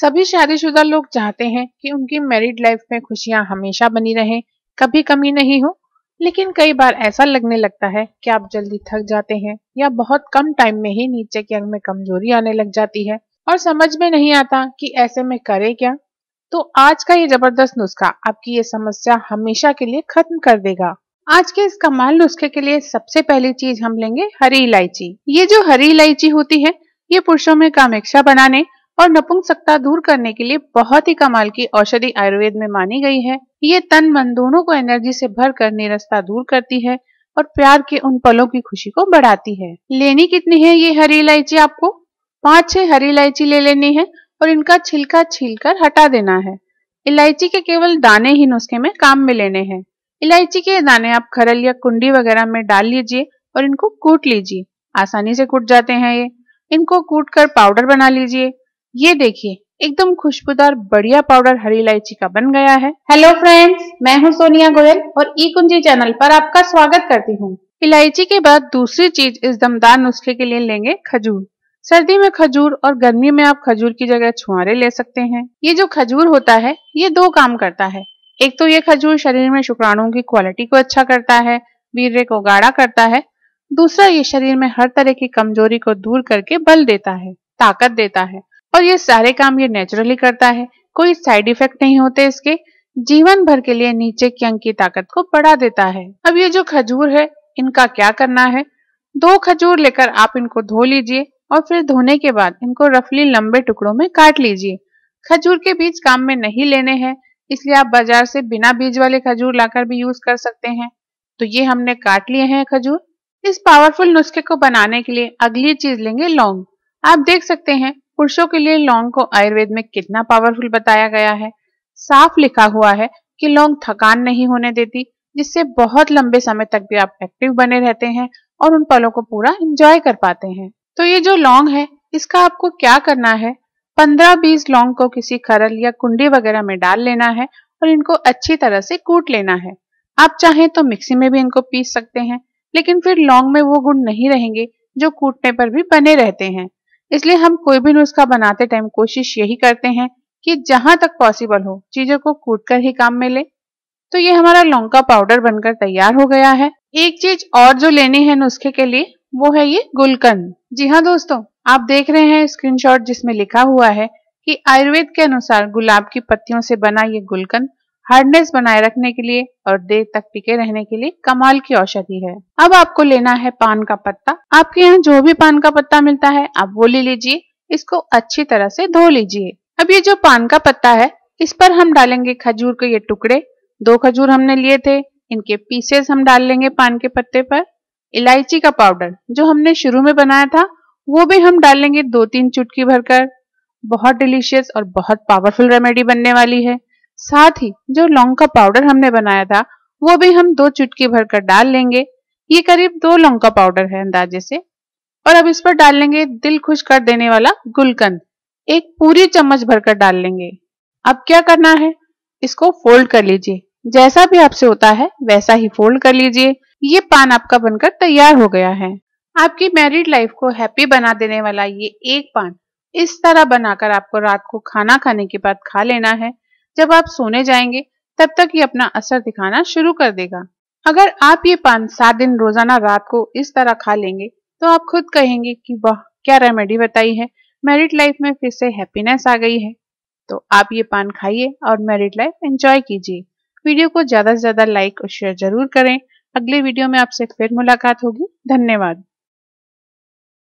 सभी शादीशुदा लोग चाहते हैं कि उनकी मैरिड लाइफ में खुशियां हमेशा बनी रहें कभी कमी नहीं हो लेकिन कई बार ऐसा लगने लगता है कि आप जल्दी थक जाते हैं या बहुत कम टाइम में ही नीचे के अंग में कमजोरी आने लग जाती है और समझ में नहीं आता कि ऐसे में करे क्या तो आज का ये जबरदस्त नुस्खा आपकी ये समस्या हमेशा के लिए खत्म कर देगा आज के इस कमाल नुस्खे के लिए सबसे पहली चीज हम लेंगे हरी इलायची ये जो हरी इलायची होती है ये पुरुषों में कामेक्षा बनाने और नपुंसकता दूर करने के लिए बहुत ही कमाल की औषधि आयुर्वेद में मानी गई है ये तन मन दोनों को एनर्जी से भर कर निरस्ता दूर करती है और प्यार के उन पलों की खुशी को बढ़ाती है लेनी कितनी है ये हरी इलायची आपको पांच छह हरी इलायची ले लेनी है और इनका छिलका छीलकर हटा देना है इलायची के केवल दाने ही नुस्खे में काम में लेने हैं इलायची के दाने आप खरल या कुंडी वगैरह में डाल लीजिए और इनको कूट लीजिए आसानी से कूट जाते हैं ये इनको कूट कर पाउडर बना लीजिए ये देखिए एकदम खुशबूदार बढ़िया पाउडर हरी इलायची का बन गया है हेलो फ्रेंड्स मैं हूँ सोनिया गोयल और ई कुंजी चैनल पर आपका स्वागत करती हूँ इलायची के बाद दूसरी चीज इस दमदार नुस्खे के लिए लेंगे खजूर सर्दी में खजूर और गर्मी में आप खजूर की जगह छुआरे ले सकते हैं ये जो खजूर होता है ये दो काम करता है एक तो ये खजूर शरीर में शुक्राणुओं की क्वालिटी को अच्छा करता है वीर्य को गाढ़ा करता है दूसरा ये शरीर में हर तरह की कमजोरी को दूर करके बल देता है ताकत देता है और ये सारे काम ये नेचुरली करता है कोई साइड इफेक्ट नहीं होते इसके जीवन भर के लिए नीचे के अंग की ताकत को बढ़ा देता है अब ये जो खजूर है इनका क्या करना है दो खजूर लेकर आप इनको धो लीजिए और फिर धोने के बाद इनको रफली लंबे टुकड़ों में काट लीजिए खजूर के बीज काम में नहीं लेने हैं इसलिए आप बाजार से बिना बीज वाले खजूर लाकर भी यूज कर सकते हैं तो ये हमने काट लिए हैं खजूर इस पावरफुल नुस्खे को बनाने के लिए अगली चीज लेंगे लौंग आप देख सकते हैं पुरुषों के लिए लौंग को आयुर्वेद में कितना पावरफुल बताया गया है साफ लिखा हुआ है कि लौंग थकान नहीं होने देती जिससे बहुत लंबे समय तक भी आप एक्टिव बने रहते हैं और उन पलों को पूरा एंजॉय कर पाते हैं तो ये जो लौंग है इसका आपको क्या करना है पंद्रह बीस लौंग को किसी खरल या कुंडी वगैरह में डाल लेना है और इनको अच्छी तरह से कूट लेना है आप चाहें तो मिक्सी में भी इनको पीस सकते हैं लेकिन फिर लौंग में वो गुण नहीं रहेंगे जो कूटने पर भी बने रहते हैं इसलिए हम कोई भी नुस्खा बनाते टाइम कोशिश यही करते हैं कि जहां तक पॉसिबल हो चीजों को कूट कर ही काम में ले तो ये हमारा लौंग का पाउडर बनकर तैयार हो गया है एक चीज और जो लेनी है नुस्खे के लिए वो है ये गुलकंद जी हाँ दोस्तों आप देख रहे हैं स्क्रीनशॉट जिसमें लिखा हुआ है कि आयुर्वेद के अनुसार गुलाब की पत्तियों से बना ये गुलकंद हार्डनेस बनाए रखने के लिए और देर तक टिके रहने के लिए कमाल की औषधि है अब आपको लेना है पान का पत्ता आपके यहाँ जो भी पान का पत्ता मिलता है आप वो ले लीजिए इसको अच्छी तरह से धो लीजिए अब ये जो पान का पत्ता है इस पर हम डालेंगे खजूर के ये टुकड़े दो खजूर हमने लिए थे इनके पीसेस हम डाल लेंगे पान के पत्ते पर इलायची का पाउडर जो हमने शुरू में बनाया था वो भी हम डाल लेंगे दो तीन चुटकी भरकर बहुत डिलीशियस और बहुत पावरफुल रेमेडी बनने वाली है साथ ही जो लौंग का पाउडर हमने बनाया था वो भी हम दो चुटकी भरकर डाल लेंगे ये करीब दो लौंग का पाउडर है अंदाजे से और अब इस पर डाल लेंगे दिल खुश कर देने वाला गुलकंद एक पूरी चम्मच भरकर डाल लेंगे अब क्या करना है इसको फोल्ड कर लीजिए जैसा भी आपसे होता है वैसा ही फोल्ड कर लीजिए ये पान आपका बनकर तैयार हो गया है आपकी मैरिड लाइफ को हैप्पी बना देने वाला ये एक पान इस तरह बनाकर आपको रात को खाना खाने के बाद खा लेना है जब आप सोने जाएंगे तब तक ये अपना असर दिखाना शुरू कर देगा अगर आप ये पान सात दिन रोजाना रात को इस तरह खा लेंगे तो आप खुद कहेंगे कि वाह क्या रेमेडी बताई है मैरिड लाइफ में फिर से हैप्पीनेस आ गई है तो आप ये पान खाइए और मैरिड लाइफ एंजॉय कीजिए वीडियो को ज्यादा से ज्यादा लाइक और शेयर जरूर करें अगले वीडियो में आपसे फिर मुलाकात होगी धन्यवाद